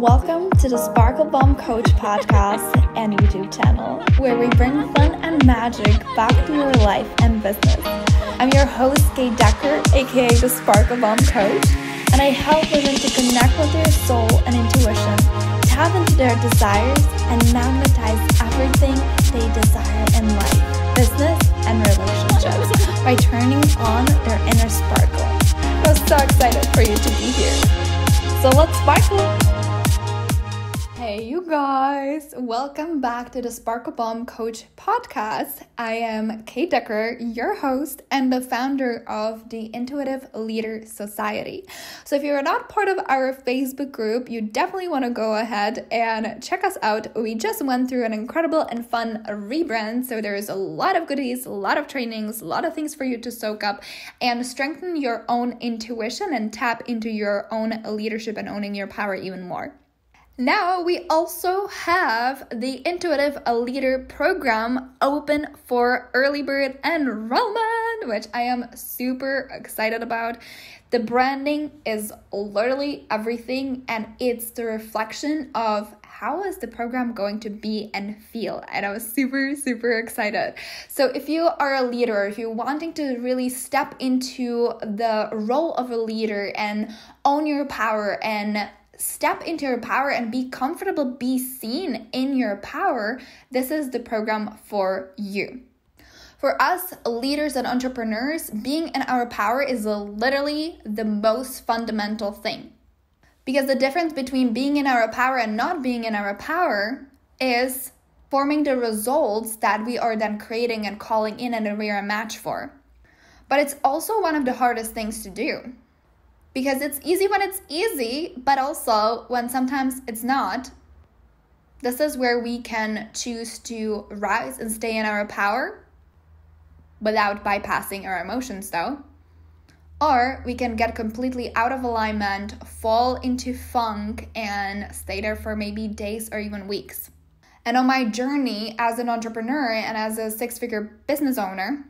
Welcome to the Sparkle Bomb Coach podcast and YouTube channel, where we bring fun and magic back to your life and business. I'm your host, Kay Decker, aka the Sparkle Bomb Coach, and I help women to connect with their soul and intuition, tap into their desires, and magnetize everything they desire in life, business, and relationships by turning on their inner sparkle. I'm so excited for you to be here. So let's sparkle! you guys. Welcome back to the Sparkle Bomb Coach podcast. I am Kate Decker, your host and the founder of the Intuitive Leader Society. So, if you're not part of our Facebook group, you definitely want to go ahead and check us out. We just went through an incredible and fun rebrand. So, there's a lot of goodies, a lot of trainings, a lot of things for you to soak up and strengthen your own intuition and tap into your own leadership and owning your power even more. Now we also have the Intuitive Leader program open for early bird enrollment, which I am super excited about. The branding is literally everything and it's the reflection of how is the program going to be and feel and i was super super excited so if you are a leader if you're wanting to really step into the role of a leader and own your power and step into your power and be comfortable, be seen in your power, this is the program for you. For us leaders and entrepreneurs, being in our power is literally the most fundamental thing. Because the difference between being in our power and not being in our power is forming the results that we are then creating and calling in and we are a match for. But it's also one of the hardest things to do because it's easy when it's easy, but also when sometimes it's not. This is where we can choose to rise and stay in our power without bypassing our emotions, though. Or we can get completely out of alignment, fall into funk, and stay there for maybe days or even weeks. And on my journey as an entrepreneur and as a six figure business owner,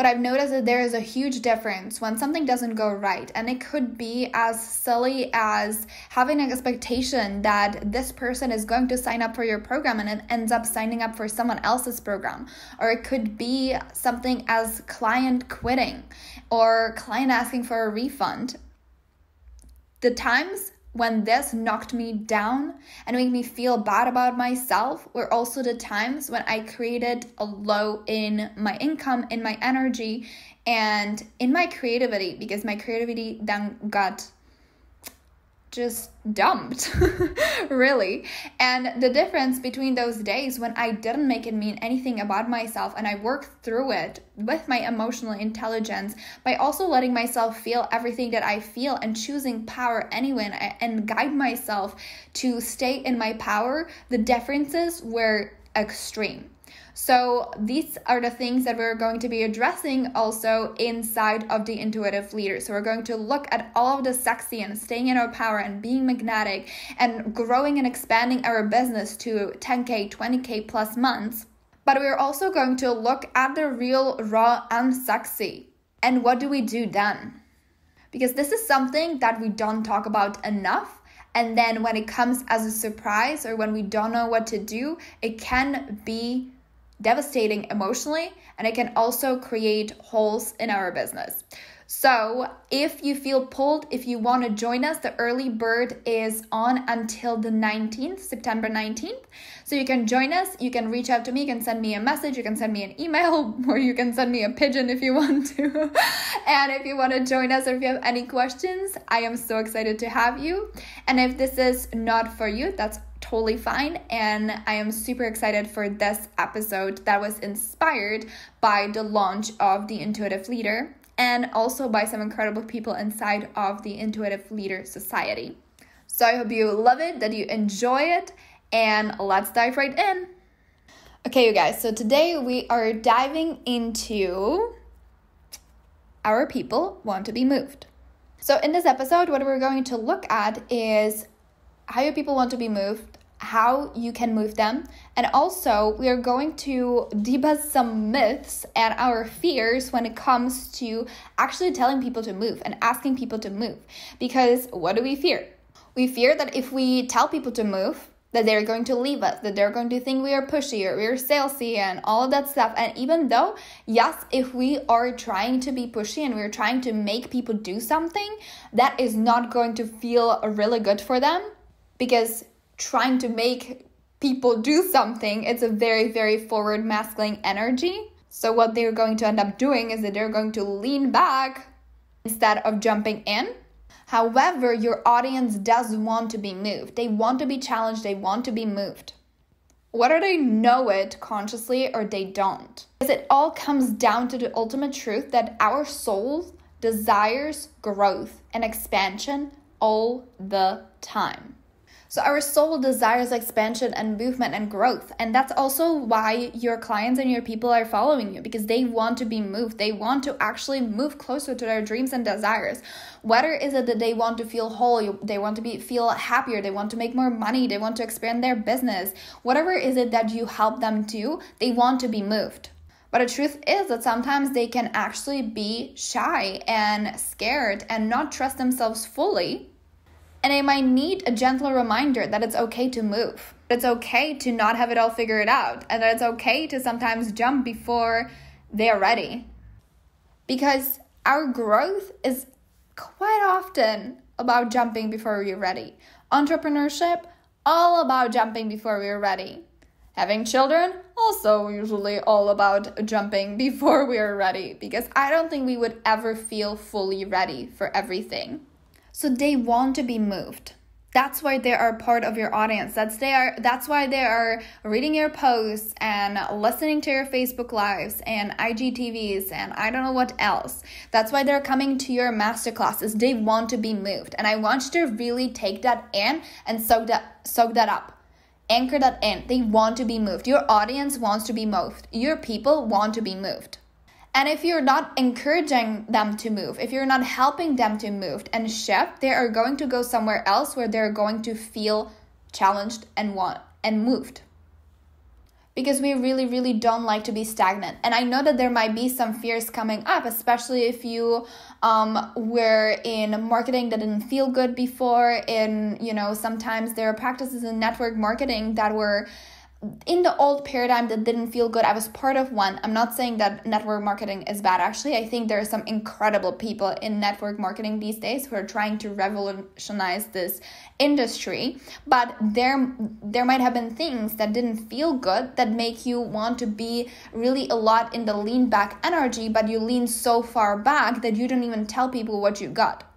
but I've noticed that there is a huge difference when something doesn't go right. And it could be as silly as having an expectation that this person is going to sign up for your program and it ends up signing up for someone else's program. Or it could be something as client quitting or client asking for a refund. The times when this knocked me down and made me feel bad about myself were also the times when I created a low in my income, in my energy, and in my creativity, because my creativity then got just dumped, really. And the difference between those days when I didn't make it mean anything about myself and I worked through it with my emotional intelligence by also letting myself feel everything that I feel and choosing power anyway and, guide myself to stay in my power, the differences were extreme. So, these are the things that we're going to be addressing also inside of the intuitive leader. So, we're going to look at all of the sexy and staying in our power and being magnetic and growing and expanding our business to 10K, 20K plus months. But we're also going to look at the real, raw, and sexy. And what do we do then? Because this is something that we don't talk about enough. And then when it comes as a surprise or when we don't know what to do, it can be devastating emotionally, and it can also create holes in our business. So, if you feel pulled, if you want to join us, the early bird is on until the 19th, September 19th. So, you can join us. You can reach out to me. You can send me a message. You can send me an email, or you can send me a pigeon if you want to. and if you want to join us or if you have any questions, I am so excited to have you. And if this is not for you, that's totally fine. And I am super excited for this episode that was inspired by the launch of The Intuitive Leader and also by some incredible people inside of the Intuitive Leader Society. So I hope you love it, that you enjoy it, and let's dive right in. Okay, you guys, so today we are diving into our people want to be moved. So, in this episode, what we're going to look at is how your people want to be moved how you can move them. And also, we are going to debunk some myths and our fears when it comes to actually telling people to move and asking people to move. Because what do we fear? We fear that if we tell people to move, that they're going to leave us, that they're going to think we are pushy or we're salesy and all of that stuff. And even though, yes, if we are trying to be pushy and we're trying to make people do something, that is not going to feel really good for them because trying to make people do something, it's a very, very forward masculine energy. So, what they're going to end up doing is that they're going to lean back instead of jumping in. However, your audience does want to be moved. They want to be challenged, they want to be moved. Whether they know it consciously or they don't. Because it all comes down to the ultimate truth that our soul desires growth and expansion all the time. So our soul desires expansion and movement and growth. And that's also why your clients and your people are following you because they want to be moved. They want to actually move closer to their dreams and desires. Whether is it that they want to feel whole, they want to be feel happier, they want to make more money, they want to expand their business. Whatever is it that you help them do, they want to be moved. But the truth is that sometimes they can actually be shy and scared and not trust themselves fully and I might need a gentle reminder that it's okay to move. It's okay to not have it all figured out, and that it's okay to sometimes jump before they're ready. Because our growth is quite often about jumping before we're ready. Entrepreneurship, all about jumping before we're ready. Having children, also usually all about jumping before we're ready, because I don't think we would ever feel fully ready for everything. So they want to be moved. That's why they are part of your audience. That's they are that's why they are reading your posts and listening to your Facebook lives and IGTVs and I don't know what else. That's why they're coming to your masterclasses. They want to be moved. And I want you to really take that in and soak that soak that up anchor that in. They want to be moved. Your audience wants to be moved. Your people want to be moved. And if you're not encouraging them to move, if you're not helping them to move and shift, they are going to go somewhere else where they're going to feel challenged and want and moved. Because we really, really don't like to be stagnant. And I know that there might be some fears coming up, especially if you um, were in marketing that didn't feel good before. In, you know, sometimes there are practices in network marketing that were in the old paradigm that didn't feel good. I was part of one. I'm not saying that network marketing is bad. Actually, I think there are some incredible people in network marketing these days who are trying to revolutionize this industry. But there there might have been things that didn't feel good that make you want to be really a lot in the lean back energy, but you lean so far back that you don't even tell people what you got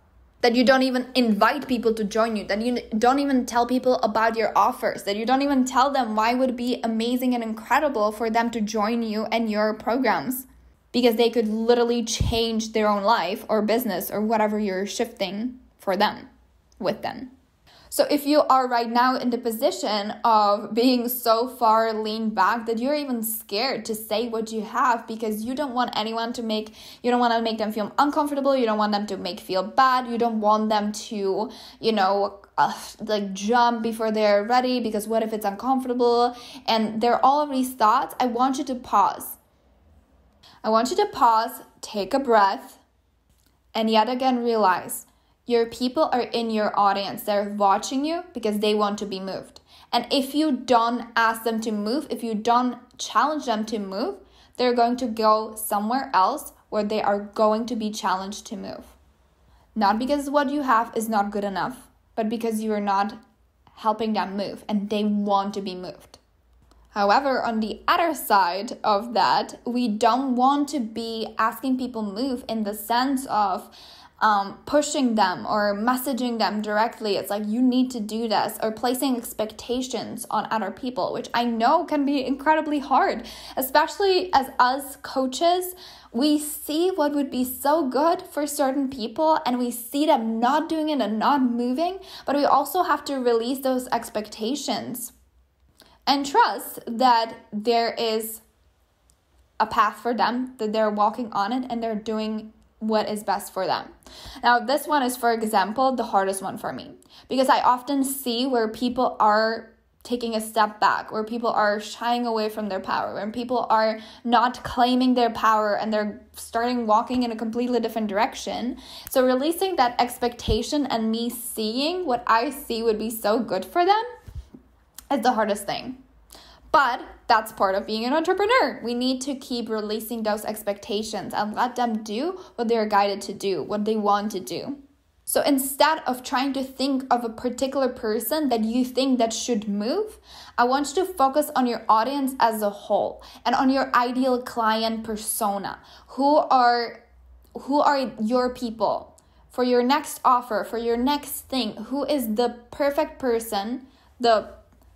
that you don't even invite people to join you that you don't even tell people about your offers that you don't even tell them why would be amazing and incredible for them to join you and your programs because they could literally change their own life or business or whatever you're shifting for them with them so if you are right now in the position of being so far leaned back that you're even scared to say what you have because you don't want anyone to make you don't want to make them feel uncomfortable, you don't want them to make feel bad, you don't want them to, you know, uh, like jump before they're ready because what if it's uncomfortable? And there are all of these thoughts. I want you to pause. I want you to pause, take a breath, and yet again realize your people are in your audience. They're watching you because they want to be moved. And if you don't ask them to move, if you don't challenge them to move, they're going to go somewhere else where they are going to be challenged to move. Not because what you have is not good enough, but because you are not helping them move and they want to be moved. However, on the other side of that, we don't want to be asking people move in the sense of um, pushing them or messaging them directly. It's like, you need to do this, or placing expectations on other people, which I know can be incredibly hard, especially as us coaches. We see what would be so good for certain people and we see them not doing it and not moving, but we also have to release those expectations and trust that there is a path for them, that they're walking on it and they're doing what is best for them. Now, this one is, for example, the hardest one for me because I often see where people are taking a step back, where people are shying away from their power, where people are not claiming their power and they're starting walking in a completely different direction. So, releasing that expectation and me seeing what I see would be so good for them is the hardest thing. But that's part of being an entrepreneur. We need to keep releasing those expectations and let them do what they're guided to do, what they want to do. So instead of trying to think of a particular person that you think that should move, I want you to focus on your audience as a whole and on your ideal client persona. Who are who are your people for your next offer, for your next thing? Who is the perfect person, the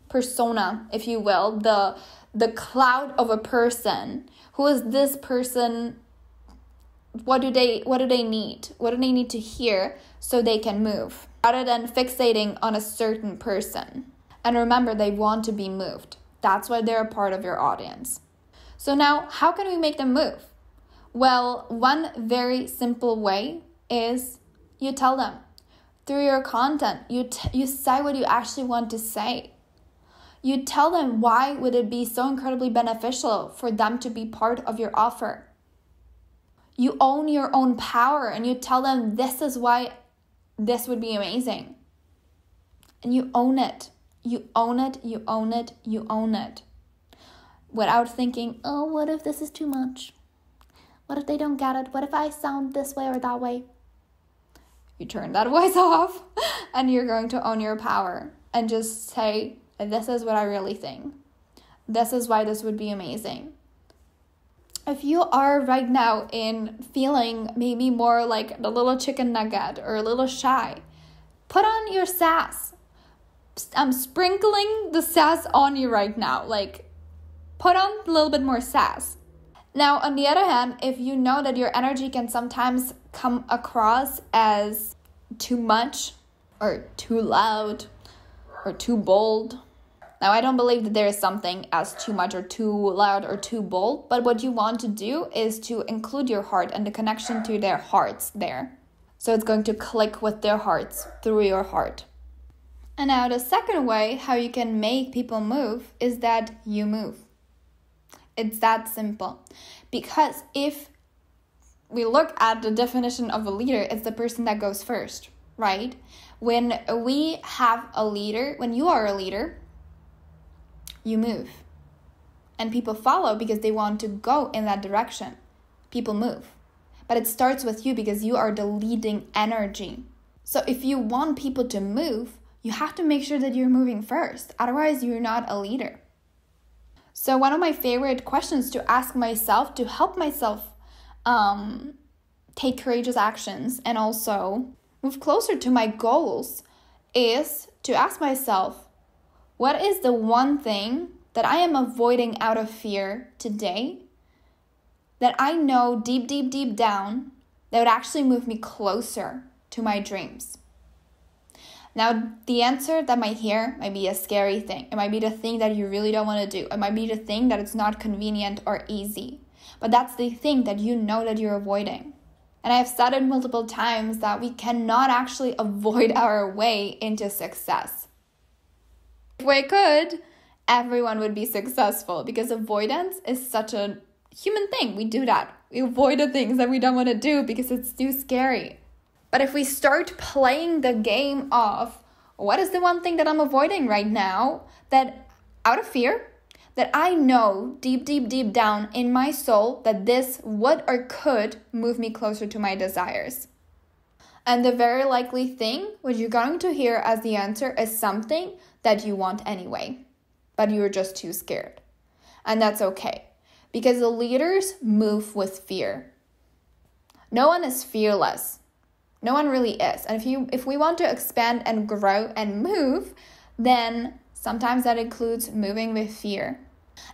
persona, if you will, the the cloud of a person. Who is this person? What do they what do they need? What do they need to hear so they can move? Rather than fixating on a certain person. And remember they want to be moved. That's why they're a part of your audience. So now, how can we make them move? Well, one very simple way is you tell them through your content. You t- you say what you actually want to say you tell them why would it be so incredibly beneficial for them to be part of your offer. You own your own power and you tell them this is why this would be amazing. And you own it. You own it, you own it, you own it. Without thinking, oh, what if this is too much? What if they don't get it? What if I sound this way or that way? You turn that voice off and you're going to own your power and just say, this is what I really think. This is why this would be amazing. If you are right now in feeling maybe more like the little chicken nugget or a little shy, put on your sass. I'm um, sprinkling the sass on you right now. Like, put on a little bit more sass. Now, on the other hand, if you know that your energy can sometimes come across as too much or too loud or too bold now, I don't believe that there is something as too much or too loud or too bold, but what you want to do is to include your heart and the connection to their hearts there. So it's going to click with their hearts through your heart. And now, the second way how you can make people move is that you move. It's that simple. Because if we look at the definition of a leader, it's the person that goes first, right? When we have a leader, when you are a leader, you move. And people follow because they want to go in that direction. People move. But it starts with you because you are the leading energy. So if you want people to move, you have to make sure that you're moving first. Otherwise, you're not a leader. So, one of my favorite questions to ask myself to help myself um, take courageous actions and also move closer to my goals is to ask myself what is the one thing that I am avoiding out of fear today that I know deep, deep, deep down that would actually move me closer to my dreams? Now, the answer that might hear might be a scary thing. It might be the thing that you really don't want to do. It might be the thing that it's not convenient or easy. But that's the thing that you know that you're avoiding. And I have said it multiple times that we cannot actually avoid our way into success we could, everyone would be successful because avoidance is such a human thing. We do that. We avoid the things that we don't want to do because it's too scary. But if we start playing the game of what is the one thing that I'm avoiding right now that out of fear, that I know deep, deep, deep down in my soul that this would or could move me closer to my desires. And the very likely thing, what you're going to hear as the answer, is something that you want anyway, but you're just too scared. And that's okay because the leaders move with fear. No one is fearless. No one really is. And if you if we want to expand and grow and move, then sometimes that includes moving with fear.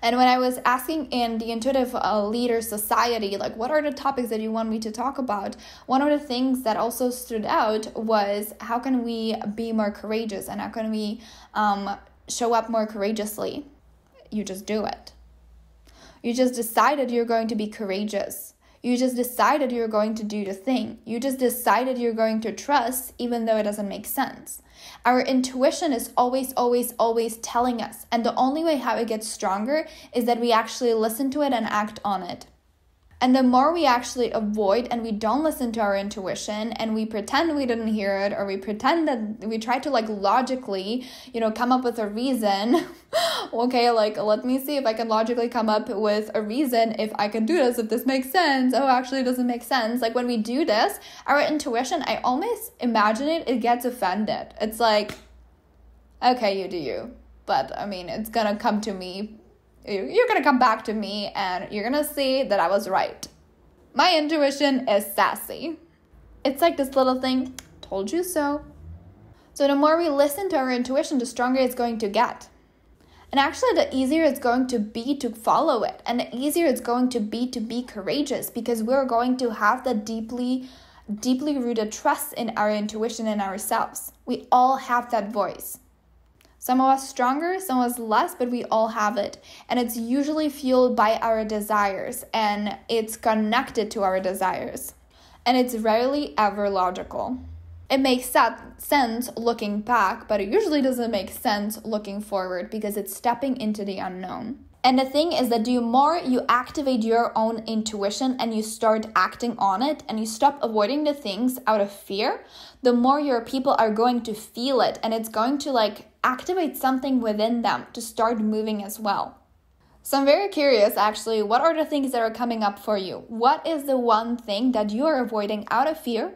And when I was asking in the Intuitive uh, Leader Society, like, what are the topics that you want me to talk about? One of the things that also stood out was how can we be more courageous and how can we um, show up more courageously? You just do it. You just decided you're going to be courageous you just decided you're going to do the thing. You just decided you're going to trust, even though it doesn't make sense. Our intuition is always, always, always telling us. And the only way how it gets stronger is that we actually listen to it and act on it. And the more we actually avoid and we don't listen to our intuition and we pretend we didn't hear it or we pretend that we try to like logically, you know, come up with a reason. okay, like let me see if I can logically come up with a reason if I can do this, if this makes sense. Oh, actually, it doesn't make sense. Like when we do this, our intuition, I almost imagine it, it gets offended. It's like, okay, you do you. But I mean, it's gonna come to me you're gonna come back to me and you're gonna see that I was right. My intuition is sassy. It's like this little thing, told you so. So, the more we listen to our intuition, the stronger it's going to get. And actually, the easier it's going to be to follow it, and the easier it's going to be to be courageous because we're going to have the deeply, deeply rooted trust in our intuition and ourselves. We all have that voice. Some of us stronger, some of us less, but we all have it. And it's usually fueled by our desires and it's connected to our desires. And it's rarely ever logical. It makes sense looking back, but it usually doesn't make sense looking forward because it's stepping into the unknown. And the thing is that the more you activate your own intuition and you start acting on it and you stop avoiding the things out of fear, the more your people are going to feel it and it's going to like activate something within them to start moving as well. So I'm very curious actually, what are the things that are coming up for you? What is the one thing that you are avoiding out of fear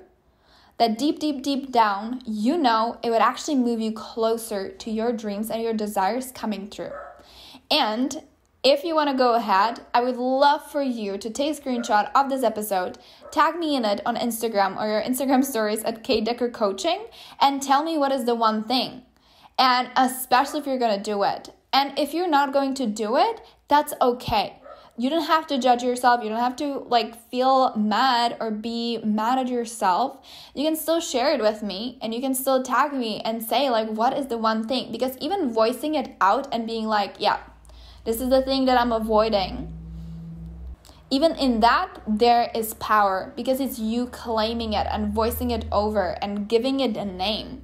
that deep, deep, deep down, you know it would actually move you closer to your dreams and your desires coming true? And if you want to go ahead, I would love for you to take a screenshot of this episode, tag me in it on Instagram or your Instagram stories at Decker coaching, and tell me what is the one thing. And especially if you're going to do it. And if you're not going to do it, that's okay. You don't have to judge yourself. You don't have to like feel mad or be mad at yourself. You can still share it with me and you can still tag me and say like what is the one thing because even voicing it out and being like, yeah, this is the thing that I'm avoiding. Even in that, there is power because it's you claiming it and voicing it over and giving it a name.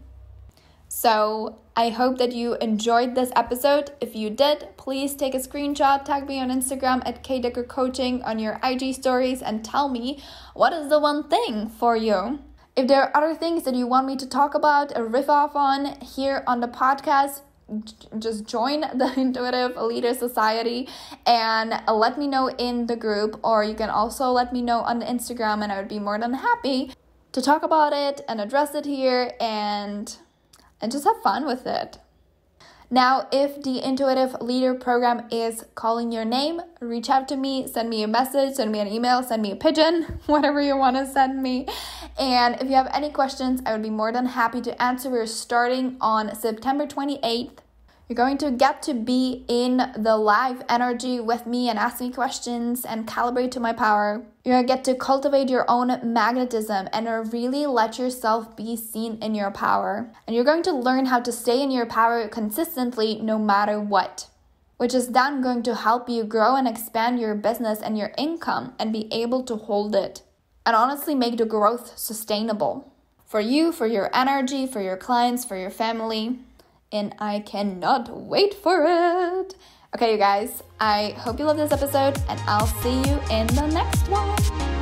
So, I hope that you enjoyed this episode. If you did, please take a screenshot, tag me on Instagram at kdeckercoaching coaching on your IG stories, and tell me what is the one thing for you. If there are other things that you want me to talk about a riff off on here on the podcast, just join the intuitive leader society and let me know in the group or you can also let me know on the instagram and i would be more than happy to talk about it and address it here and and just have fun with it now, if the Intuitive Leader Program is calling your name, reach out to me, send me a message, send me an email, send me a pigeon, whatever you want to send me. And if you have any questions, I would be more than happy to answer. We're starting on September 28th you're going to get to be in the live energy with me and ask me questions and calibrate to my power. You're going to get to cultivate your own magnetism and really let yourself be seen in your power. And you're going to learn how to stay in your power consistently no matter what, which is then going to help you grow and expand your business and your income and be able to hold it and honestly make the growth sustainable for you, for your energy, for your clients, for your family and I cannot wait for it. Okay, you guys, I hope you love this episode, and I'll see you in the next one.